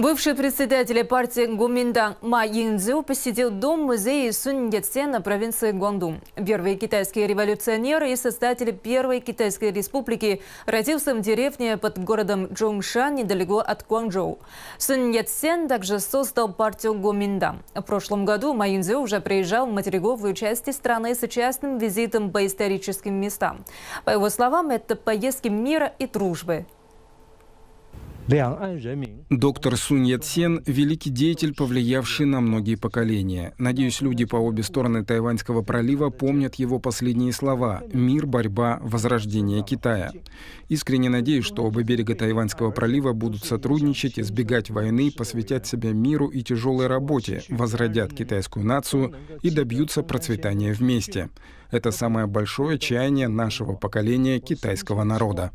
Бывший председатель партии Гуминдан Ма Йинзю посетил дом-музей музея Суньяцена провинции Гуандун. Первый китайский революционер и создатель Первой Китайской республики родился в деревне под городом Чжунша недалеко от Гуанчжоу. Сунь Ятсен также создал партию Гуминдан. В прошлом году Ма Йинзю уже приезжал в материковую часть страны с частным визитом по историческим местам. По его словам, это поездки мира и дружбы – Доктор Сунь Ятсен – великий деятель, повлиявший на многие поколения. Надеюсь, люди по обе стороны Тайваньского пролива помнят его последние слова «Мир, борьба, возрождение Китая». Искренне надеюсь, что оба берега Тайваньского пролива будут сотрудничать, избегать войны, посвятят себя миру и тяжелой работе, возродят китайскую нацию и добьются процветания вместе. Это самое большое чаяние нашего поколения китайского народа.